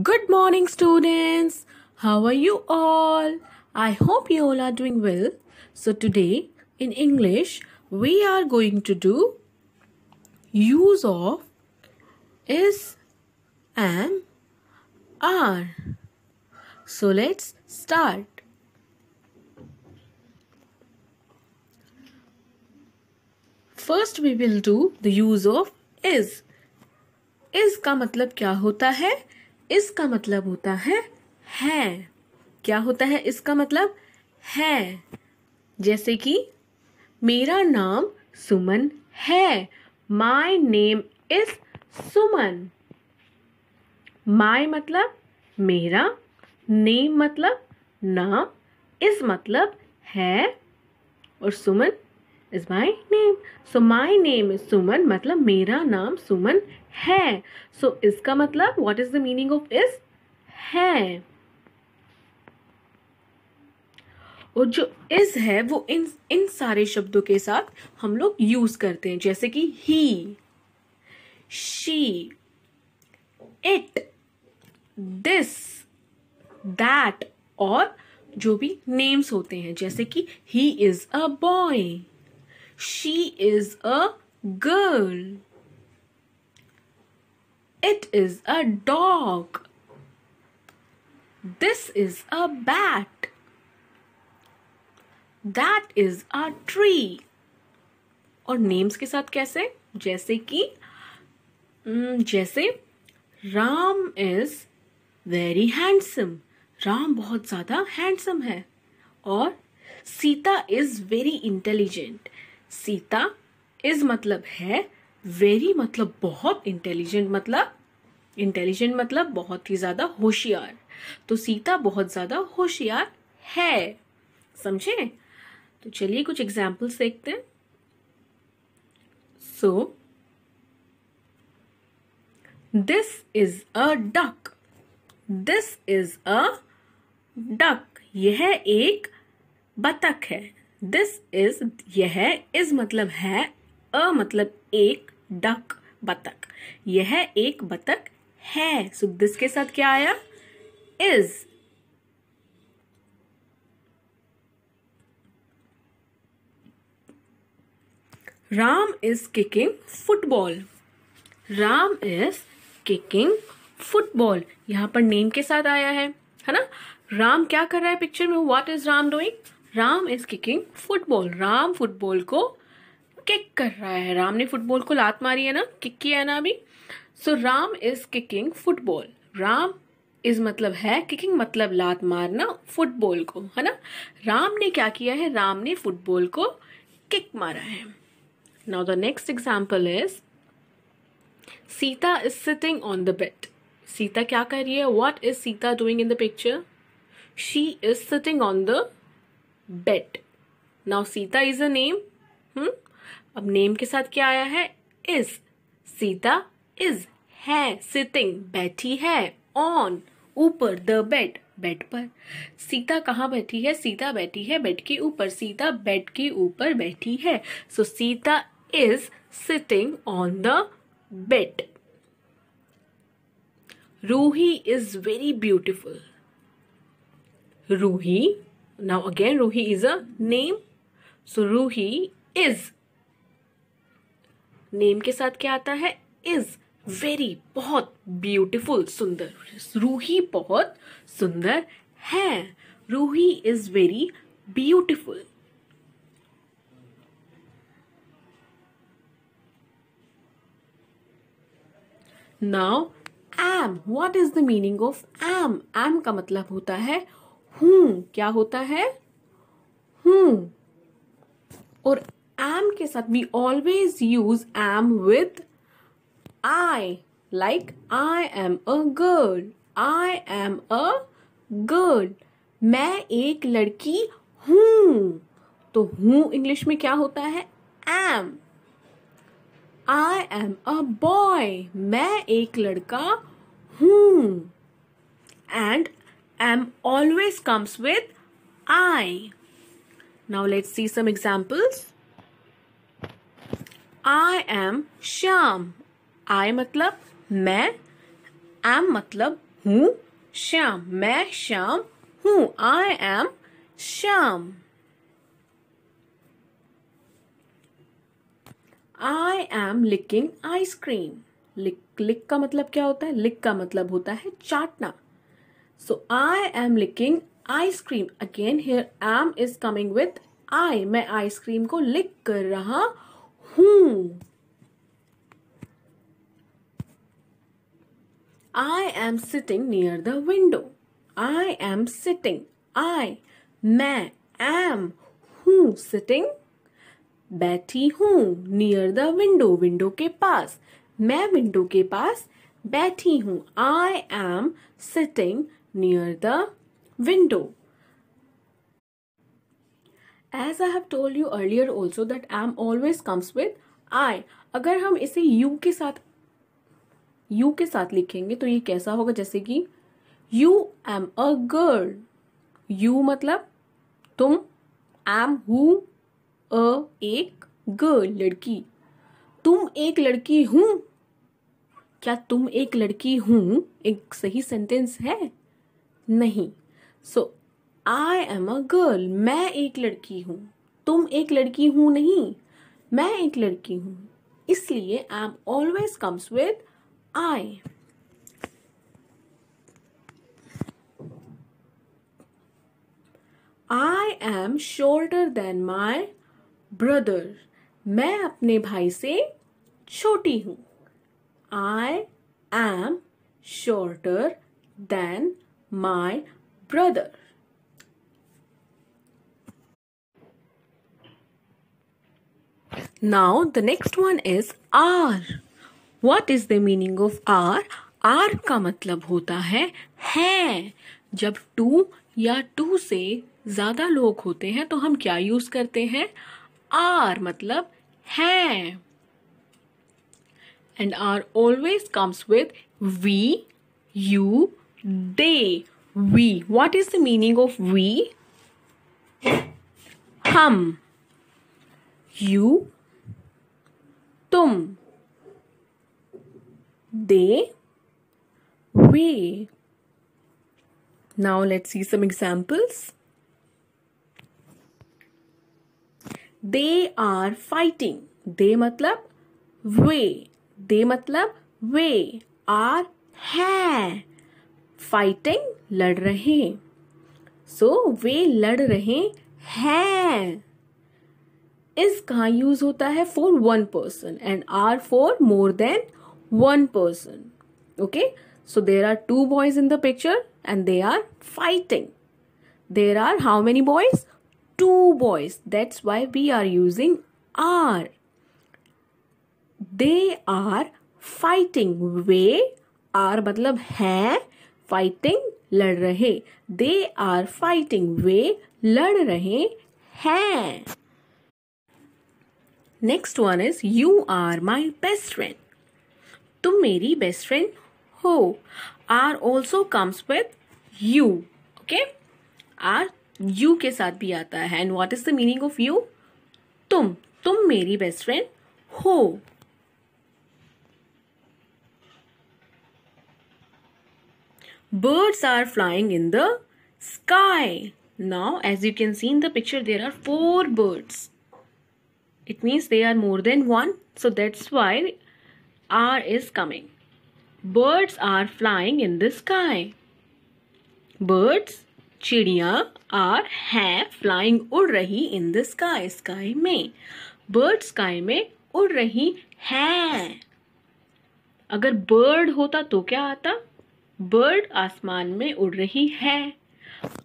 Good morning, students. How are you all? I hope you all are doing well. So, today in English, we are going to do use of is, am, are. So, let's start. First, we will do the use of is. Is का मतलब क्या होता है इसका मतलब होता है है क्या होता है इसका मतलब है जैसे कि मेरा नाम सुमन है माई नेम इज सुमन माई मतलब मेरा नेम मतलब नाम इस मतलब है और Suman is my name so my name is Suman मतलब मेरा नाम सुमन है सो so, इसका मतलब what is the meaning of is है और जो इज है वो इन इन सारे शब्दों के साथ हम लोग यूज करते हैं जैसे कि he she it this that और जो भी नेम्स होते हैं जैसे कि he is a boy She is a girl. It is a dog. This is a bat. That is a tree. और नेम्स के साथ कैसे जैसे कि जैसे Ram is very handsome Ram बहुत ज़्यादा हैंडसम है और Sita is very intelligent Sita is मतलब है वेरी मतलब बहुत इंटेलिजेंट मतलब इंटेलिजेंट मतलब बहुत ही ज्यादा होशियार तो सीता बहुत ज्यादा होशियार है समझे तो चलिए कुछ एग्जाम्पल्स देखते हैं so this is a duck this is a duck यह एक बतख है दिस इज यह इज मतलब है अ मतलब एक डक बतक यह एक बतक है सो so, दिस के साथ क्या आया is Ram is kicking football Ram is kicking football यहां पर नेम के साथ आया है है ना राम क्या कर रहा है पिक्चर में what is Ram doing Ram is kicking football Ram football को किक कर रहा है राम ने फुटबॉल को लात मारी है ना किक किया है ना अभी so so, Ram is kicking football Ram is मतलब है किकिंग मतलब लात मारना फुटबॉल को है ना राम ने क्या किया है राम ने फुटबॉल को किक मारा है now the next example is Sita is sitting on the bed Sita क्या कर रही है what is Sita doing in the picture she is sitting on the bed now Sita is a name hmm अब नेम के साथ क्या आया है इज सीता इज है सिटिंग बैठी है ऑन ऊपर द बेड बेड पर सीता कहाँ बैठी है सीता बैठी है बेड के ऊपर सीता बेड के ऊपर बैठी है so Sita is sitting on the bed Ruhi is very beautiful Ruhi Now again, Ruhi is a name. So Ruhi is. Name के साथ क्या आता है इज वेरी बहुत ब्यूटिफुल सुंदर रूही बहुत सुंदर है Ruhi is very beautiful now am what is the meaning of am am का मतलब होता है हूं क्या होता है हूं और एम के साथ we always use am with I like I am a girl I am a girl मैं एक लड़की हूं तो हूं इंग्लिश में क्या होता है am I am a boy मैं एक लड़का हूं and am always comes with I. Now let's see some examples. I am sham I matlab main am matlab hu sham main sham hu I am sham i am licking ice cream lick lick ka matlab kya hota hai lick ka matlab hota hai chaatna so I am licking ice cream again here am is coming with I मैं ice cream को lick कर रहा हूं I am sitting near the window I am sitting I मैं am हूं sitting बैठी हूं near the window window के पास मैं विंडो के पास बैठी हूं I am sitting near the window. As I have told you earlier also that am always comes with I. agar hum ise you ke sath you ke sath likhenge to ye kaisa hoga jaise ki you am a girl. You matlab tum am who a ek girl ladki तुम एक लड़की हूँ क्या तुम एक लड़की हूँ एक सही सेंटेंस है नहीं सो आई एम अ गर्ल मैं एक लड़की हूँ तुम एक लड़की हूँ नहीं मैं एक लड़की हूँ इसलिए I am always comes with I I am shorter than my brother मैं अपने भाई से छोटी हूँ I am shorter than my brother. Now the next one is R. What is the meaning of R? R का मतलब होता है है जब टू या टू से ज़्यादा लोग होते हैं तो हम क्या यूज़ करते हैं आर मतलब है and are always comes with we you they we what is the meaning of we hum you tum they we now let's see some examples they are fighting they matlab we they matlab we are है fighting लड़ रहे सो so, वे लड़ रहे हैं इस कहाँ use होता है for one person and are for more than one person okay so there are two boys in the picture and they are fighting there are how many boys two boys that's why we are using are they are fighting वे are मतलब है fighting लड़ रहे दे are fighting वे लड़ रहे हैं next one is you are my best friend तुम मेरी बेस्ट फ्रेंड हो are also comes with you okay are you के साथ भी आता है and what is the meaning of you तुम तुम मेरी बेस्ट फ्रेंड हो birds are flying in the sky. Now, as you can see in the picture, there are four birds. It means they are more than one. So that's why R is coming. Birds are flying in the sky. Birds, chidiya are have flying ud rahi in the sky sky mein birds sky mein ud rahi hain agar bird hota to kya aata bird आसमान में उड़ रही है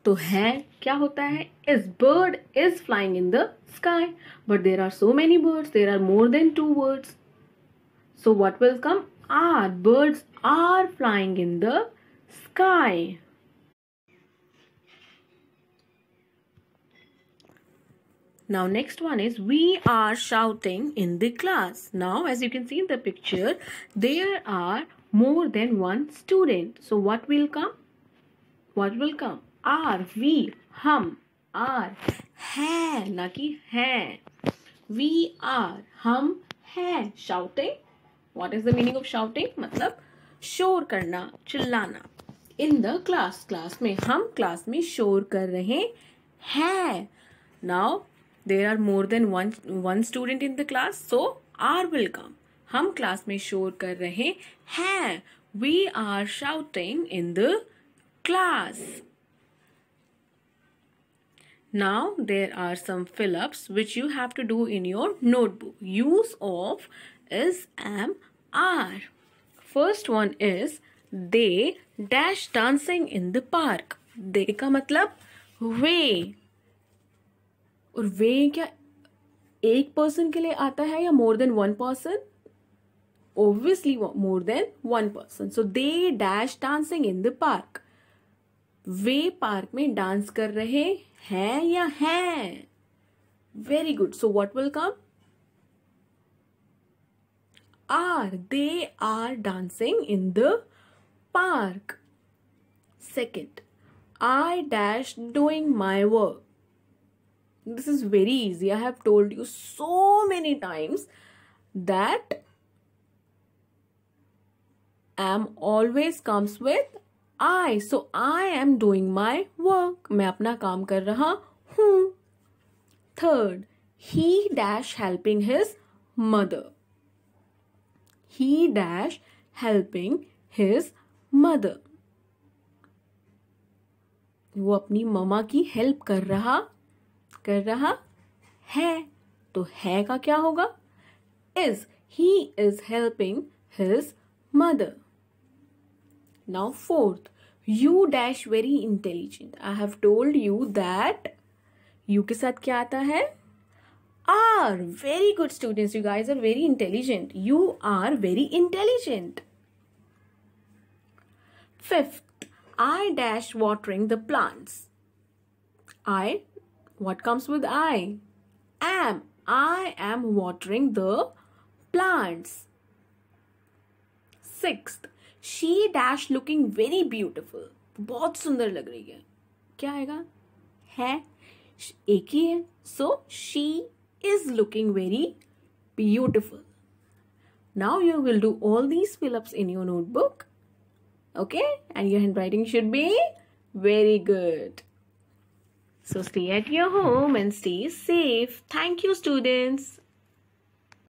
तो है क्या होता है is bird is flying in the sky but there are so many birds there are more than two words so what will come are birds are flying in the sky Now next one is we are shouting in the class. Now as you can see in the picture, there are more than one student. So what will come? What will come? Are, we, hum are, hai na ki hai We are, hum hai Shouting. What is the meaning of shouting? matlab शोर करना, चिल्लाना. इन the class class में हम class में शोर कर रहे हैं. Now there are more than one one student in the class, so are will come. हम क्लास में शोर कर रहे हैं we are shouting in the class now there are some fill ups which you have to do in your notebook use of is am are first one is they dash dancing in the park they का मतलब वे और वे क्या एक person के लिए आता है या more than one person obviously more than one person. So they dash dancing in the park. वे पार्क में डांस कर रहे हैं या हैं very good so what will come are they are dancing in the park second I dash doing my work this is very easy i have told you so many times that am always comes with I so I am doing my work मैं अपना काम कर रहा हूं third he dash helping his mother he dash helping his mother वो अपनी mama की help कर रहा कर रहा है तो है का क्या होगा is he is helping his mother Now fourth, you dash very intelligent. I have told you that you के साथ क्या आता है are very good students you guys are very intelligent you are very intelligent fifth i dash watering the plants i what comes with i am i am watering the plants sixth she dash looking very beautiful. बहुत सुंदर लग रही है क्या आएगा है एक ही है so she is looking very beautiful now you will do all these fill-ups in your notebook okay and your handwriting should be very good so stay at your home and stay safe thank you students